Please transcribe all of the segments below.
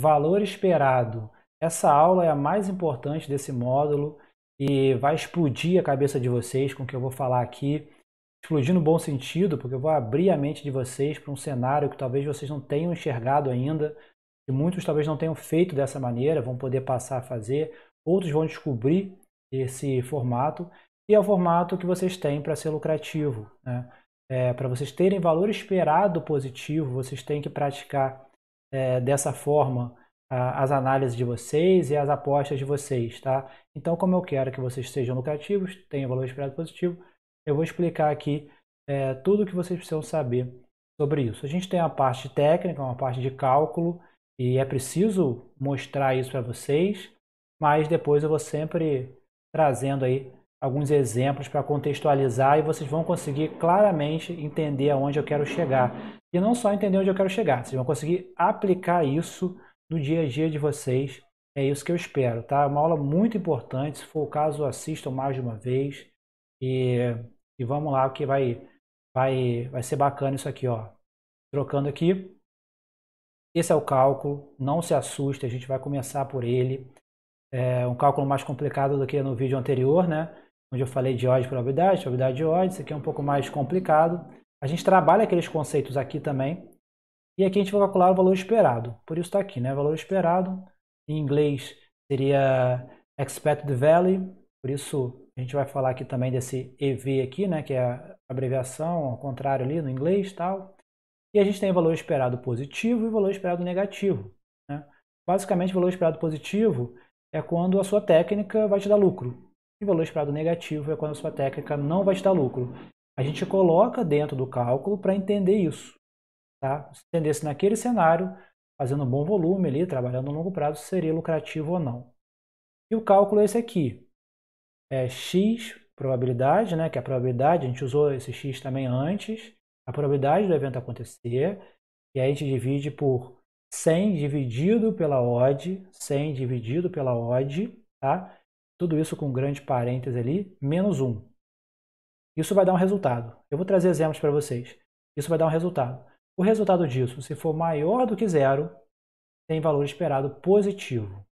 valor esperado. Essa aula é a mais importante desse módulo e vai explodir a cabeça de vocês com o que eu vou falar aqui. Explodir no bom sentido, porque eu vou abrir a mente de vocês para um cenário que talvez vocês não tenham enxergado ainda, e muitos talvez não tenham feito dessa maneira, vão poder passar a fazer, outros vão descobrir esse formato, e é o formato que vocês têm para ser lucrativo. Né? É, para vocês terem valor esperado positivo, vocês têm que praticar é, dessa forma a, as análises de vocês e as apostas de vocês, tá? Então, como eu quero que vocês sejam lucrativos, tenham valor esperado positivo, eu vou explicar aqui é, tudo o que vocês precisam saber sobre isso. A gente tem uma parte técnica, uma parte de cálculo, e é preciso mostrar isso para vocês, mas depois eu vou sempre trazendo aí alguns exemplos para contextualizar e vocês vão conseguir claramente entender aonde eu quero chegar. E não só entender onde eu quero chegar, vocês vão conseguir aplicar isso no dia a dia de vocês. É isso que eu espero, tá? Uma aula muito importante. Se for o caso, assistam mais de uma vez. E, e vamos lá, que vai, vai, vai ser bacana isso aqui, ó. Trocando aqui. Esse é o cálculo. Não se assuste, a gente vai começar por ele. É um cálculo mais complicado do que no vídeo anterior, né? onde eu falei de odds de probabilidade, probabilidade de odds, isso aqui é um pouco mais complicado. A gente trabalha aqueles conceitos aqui também. E aqui a gente vai calcular o valor esperado. Por isso está aqui, né? Valor esperado. Em inglês seria expected value. Por isso a gente vai falar aqui também desse EV aqui, né? Que é a abreviação, ao contrário ali no inglês tal. E a gente tem valor esperado positivo e valor esperado negativo. Né? Basicamente, valor esperado positivo é quando a sua técnica vai te dar lucro. E valor esperado negativo é quando a sua técnica não vai estar lucro. A gente coloca dentro do cálculo para entender isso. Tá? Se entendesse naquele cenário, fazendo um bom volume ali, trabalhando a longo prazo, seria lucrativo ou não. E o cálculo é esse aqui. É X probabilidade, né, que é a probabilidade, a gente usou esse X também antes, a probabilidade do evento acontecer, e aí a gente divide por 100 dividido pela odd, 100 dividido pela odd, tá? tudo isso com um grande parênteses ali, menos 1. Isso vai dar um resultado. Eu vou trazer exemplos para vocês. Isso vai dar um resultado. O resultado disso, se for maior do que zero, tem valor esperado positivo.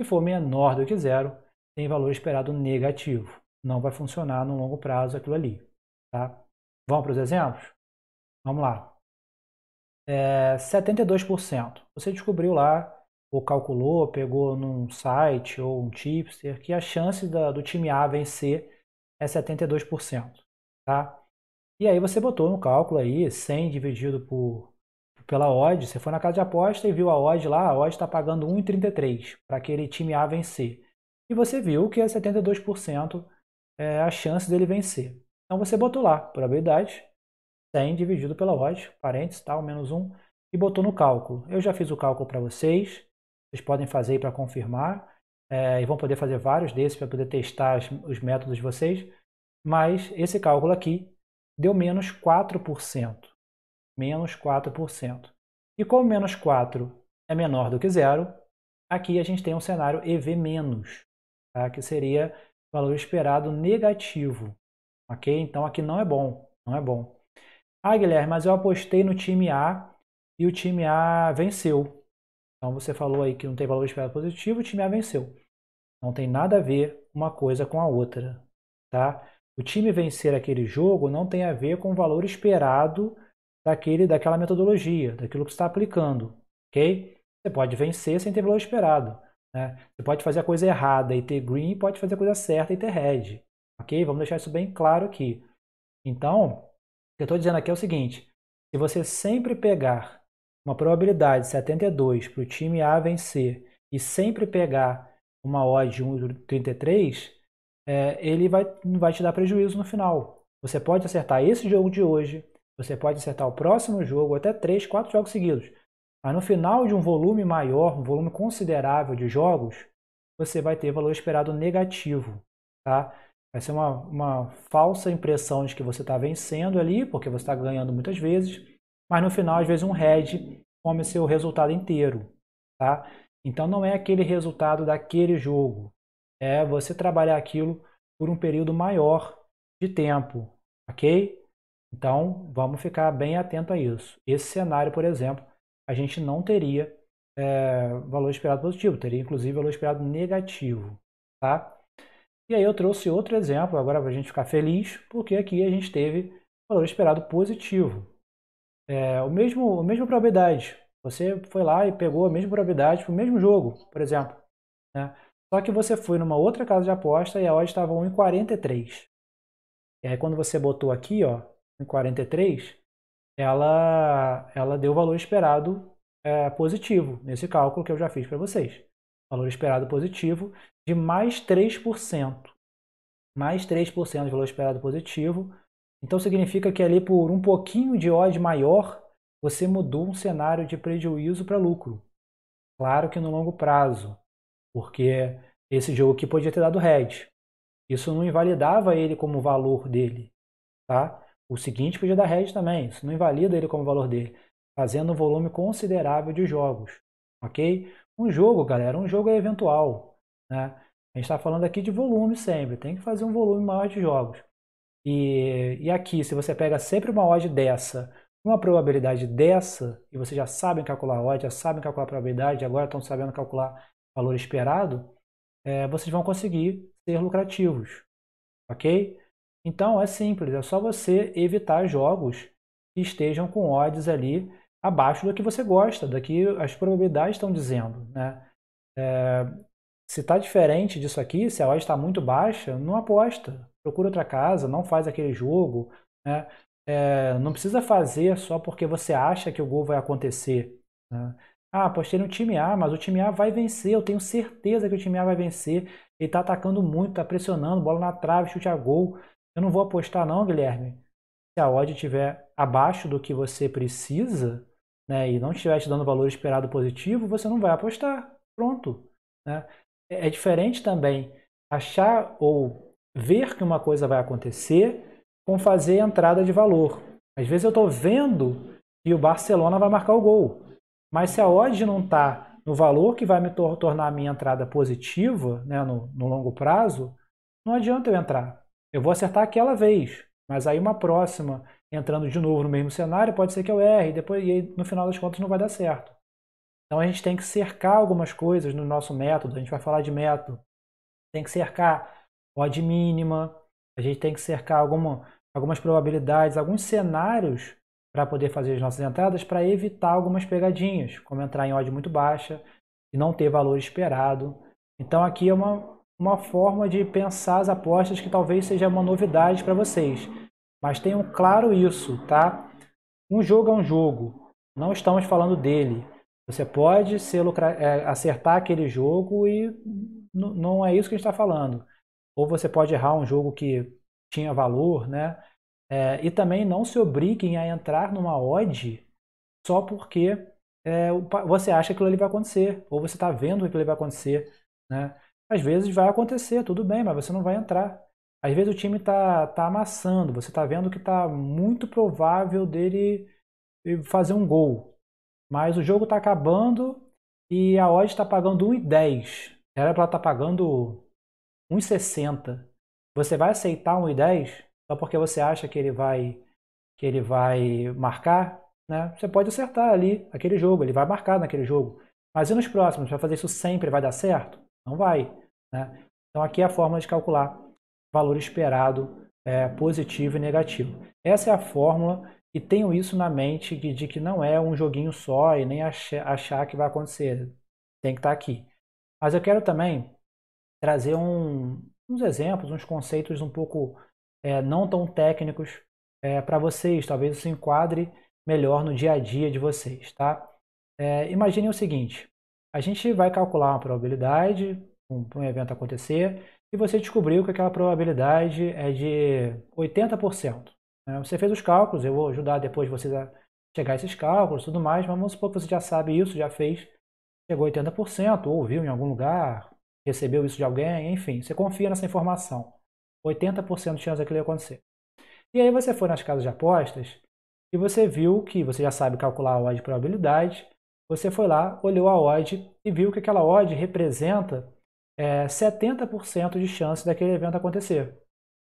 Se for menor do que zero, tem valor esperado negativo. Não vai funcionar no longo prazo aquilo ali. Tá? Vamos para os exemplos? Vamos lá. É, 72%. Você descobriu lá ou calculou, pegou num site ou um tipster, que a chance da, do time A vencer é 72%, tá? E aí você botou no cálculo aí 100 dividido por pela odd, você foi na casa de aposta e viu a odd lá, a odd está pagando 1,33 para aquele time A vencer. E você viu que é 72% é a chance dele vencer. Então você botou lá, probabilidade 100 dividido pela odd, parênteses, tal, menos 1, e botou no cálculo. Eu já fiz o cálculo para vocês, vocês podem fazer para confirmar. É, e vão poder fazer vários desses para poder testar as, os métodos de vocês. Mas esse cálculo aqui deu menos 4%. Menos 4%. E como menos 4 é menor do que zero, aqui a gente tem um cenário EV-, tá? que seria valor esperado negativo. Ok? Então aqui não é bom. Não é bom. Ah, Guilherme, mas eu apostei no time A e o time A venceu. Então você falou aí que não tem valor esperado positivo, o time A venceu. Não tem nada a ver uma coisa com a outra, tá? O time vencer aquele jogo não tem a ver com o valor esperado daquele, daquela metodologia, daquilo que está aplicando, ok? Você pode vencer sem ter valor esperado, né? Você pode fazer a coisa errada e ter green, pode fazer a coisa certa e ter red, ok? Vamos deixar isso bem claro aqui. Então, o que eu estou dizendo aqui é o seguinte: se você sempre pegar uma probabilidade 72 para o time A vencer e sempre pegar uma odd de 1,33, é, ele vai, vai te dar prejuízo no final. Você pode acertar esse jogo de hoje, você pode acertar o próximo jogo, até 3, 4 jogos seguidos. Mas no final de um volume maior, um volume considerável de jogos, você vai ter valor esperado negativo. Tá? Vai ser uma, uma falsa impressão de que você está vencendo ali, porque você está ganhando muitas vezes, mas no final, às vezes, um head come seu resultado inteiro, tá? Então não é aquele resultado daquele jogo, é você trabalhar aquilo por um período maior de tempo, ok? Então vamos ficar bem atento a isso. Esse cenário, por exemplo, a gente não teria é, valor esperado positivo, teria inclusive valor esperado negativo, tá? E aí eu trouxe outro exemplo, agora para a gente ficar feliz, porque aqui a gente teve valor esperado positivo é, o mesmo, a mesma probabilidade. Você foi lá e pegou a mesma probabilidade para o mesmo jogo, por exemplo. Né? Só que você foi numa outra casa de aposta e a odd estava 1,43. E aí quando você botou aqui, ó, 1,43, ela, ela deu o valor esperado é, positivo nesse cálculo que eu já fiz para vocês. Valor esperado positivo de mais 3%. Mais 3% de valor esperado positivo então significa que ali por um pouquinho de odd maior, você mudou um cenário de prejuízo para lucro. Claro que no longo prazo, porque esse jogo aqui podia ter dado red. Isso não invalidava ele como valor dele, tá? O seguinte podia dar red também, isso não invalida ele como valor dele, fazendo um volume considerável de jogos, ok? Um jogo, galera, um jogo é eventual, né? A gente está falando aqui de volume sempre, tem que fazer um volume maior de jogos. E, e aqui, se você pega sempre uma odd dessa, uma probabilidade dessa, e vocês já sabem calcular odd, já sabem calcular probabilidade, agora estão sabendo calcular valor esperado, é, vocês vão conseguir ser lucrativos, ok? Então é simples, é só você evitar jogos que estejam com odds ali abaixo do que você gosta, do que as probabilidades estão dizendo, né? É, se está diferente disso aqui, se a odd está muito baixa, não aposta procura outra casa, não faz aquele jogo, né? É, não precisa fazer só porque você acha que o gol vai acontecer. Né? Ah, postei no time A, mas o time A vai vencer, eu tenho certeza que o time A vai vencer. Ele está atacando muito, está pressionando, bola na trave, chute a gol. Eu não vou apostar não, Guilherme. Se a odd estiver abaixo do que você precisa, né, e não estiver te dando valor esperado positivo, você não vai apostar. Pronto. Né? É, é diferente também achar ou ver que uma coisa vai acontecer com fazer entrada de valor. Às vezes eu estou vendo que o Barcelona vai marcar o gol, mas se a odd não está no valor que vai me tor tornar a minha entrada positiva né, no, no longo prazo, não adianta eu entrar. Eu vou acertar aquela vez, mas aí uma próxima entrando de novo no mesmo cenário, pode ser que eu erre, depois, e aí, no final das contas não vai dar certo. Então a gente tem que cercar algumas coisas no nosso método, a gente vai falar de método. Tem que cercar odd mínima, a gente tem que cercar alguma, algumas probabilidades, alguns cenários para poder fazer as nossas entradas para evitar algumas pegadinhas, como entrar em odd muito baixa e não ter valor esperado. Então aqui é uma, uma forma de pensar as apostas que talvez seja uma novidade para vocês. Mas tenham claro isso, tá? Um jogo é um jogo, não estamos falando dele. Você pode ser, é, acertar aquele jogo e não é isso que a gente está falando ou você pode errar um jogo que tinha valor, né? É, e também não se obriguem a entrar numa odd só porque é, você acha que aquilo ali vai acontecer, ou você está vendo que aquilo vai acontecer, né? Às vezes vai acontecer, tudo bem, mas você não vai entrar. Às vezes o time está tá amassando, você está vendo que está muito provável dele fazer um gol. Mas o jogo está acabando e a odd está pagando 1,10. Era para estar tá pagando 1,60, você vai aceitar 1,10 só porque você acha que ele vai que ele vai marcar, né? Você pode acertar ali aquele jogo, ele vai marcar naquele jogo. Mas e nos próximos? Vai fazer isso sempre? Vai dar certo? Não vai. Né? Então aqui é a fórmula de calcular valor esperado é, positivo e negativo. Essa é a fórmula e tenho isso na mente de, de que não é um joguinho só e nem achar, achar que vai acontecer. Tem que estar tá aqui. Mas eu quero também trazer um, uns exemplos, uns conceitos um pouco é, não tão técnicos é, eh, para vocês. Talvez isso enquadre melhor no dia a dia de vocês, tá? É, eh, imaginem o seguinte: a gente vai calcular uma probabilidade um, para um evento acontecer e você descobriu que aquela probabilidade é de 80%. Né? Você fez os cálculos, eu vou ajudar depois vocês a chegar a esses cálculos, tudo mais, mas vamos supor que você já sabe isso, já fez, chegou a 80%, ouviu em algum lugar, recebeu isso de alguém, enfim, você confia nessa informação. 80% de chance daquilo acontecer. E aí você foi nas casas de apostas e você viu que você já sabe calcular a odd de probabilidade, você foi lá, olhou a odd e viu que aquela odd representa é, 70% de chance daquele evento acontecer.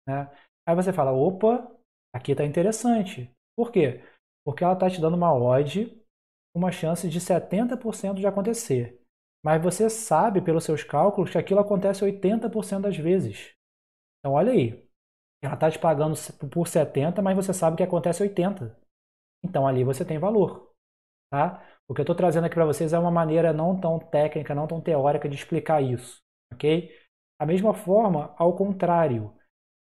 Né? Aí você fala, opa, aqui está interessante. Por quê? Porque ela está te dando uma odd, uma chance de 70% de acontecer. Mas você sabe pelos seus cálculos que aquilo acontece 80% das vezes. Então olha aí. Ela está te pagando por 70, mas você sabe que acontece 80. Então ali você tem valor. Tá? O que eu estou trazendo aqui para vocês é uma maneira não tão técnica, não tão teórica de explicar isso. Ok? A mesma forma, ao contrário.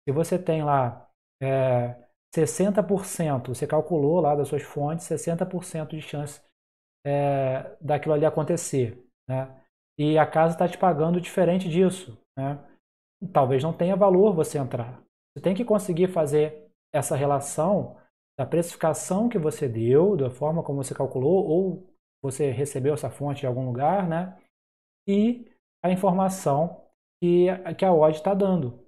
Se você tem lá é, 60%, você calculou lá das suas fontes, 60% de chance é, daquilo ali acontecer né? E a casa está te pagando diferente disso, né? Talvez não tenha valor você entrar. Você tem que conseguir fazer essa relação da precificação que você deu, da forma como você calculou, ou você recebeu essa fonte de algum lugar, né? E a informação que, que a odd está dando.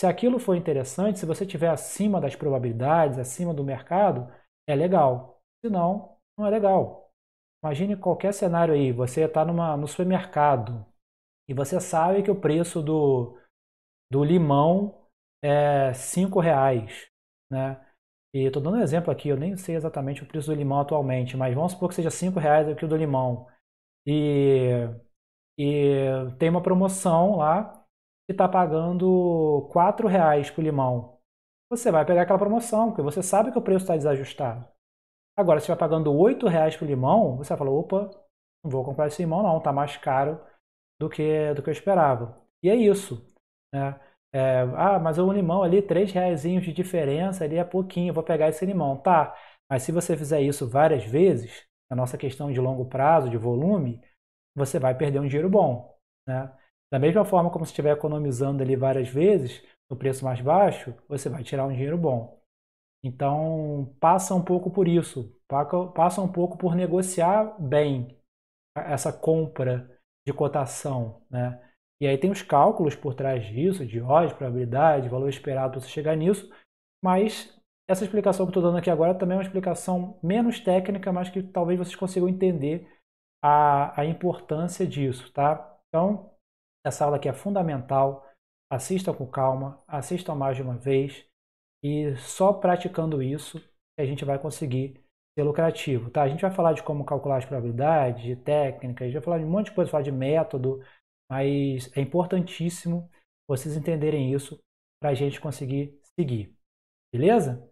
Se aquilo for interessante, se você estiver acima das probabilidades, acima do mercado, é legal. Se não, não é legal. Imagine qualquer cenário aí, você está no supermercado e você sabe que o preço do, do limão é 5 reais, né? E estou dando um exemplo aqui, eu nem sei exatamente o preço do limão atualmente, mas vamos supor que seja 5 reais aqui o do limão. E, e tem uma promoção lá que está pagando 4 reais por limão. Você vai pegar aquela promoção, porque você sabe que o preço está desajustado. Agora, se você vai pagando R$ reais por limão, você vai falar, opa, não vou comprar esse limão não, tá mais caro do que, do que eu esperava. E é isso. Né? É, ah, mas o limão ali, três reais de diferença ali é pouquinho, vou pegar esse limão. Tá, mas se você fizer isso várias vezes, a nossa questão de longo prazo, de volume, você vai perder um dinheiro bom. Né? Da mesma forma como você estiver economizando ali várias vezes, no preço mais baixo, você vai tirar um dinheiro bom. Então, passa um pouco por isso, passa um pouco por negociar bem essa compra de cotação, né? E aí tem os cálculos por trás disso, de odds, probabilidade, valor esperado para você chegar nisso, mas essa explicação que eu estou dando aqui agora também é uma explicação menos técnica, mas que talvez vocês consigam entender a, a importância disso, tá? Então, essa aula aqui é fundamental, assistam com calma, assistam mais de uma vez, e só praticando isso a gente vai conseguir ser lucrativo, tá? A gente vai falar de como calcular as probabilidades, de técnicas, a gente vai falar de um monte de coisa, falar de método, mas é importantíssimo vocês entenderem isso para a gente conseguir seguir, beleza?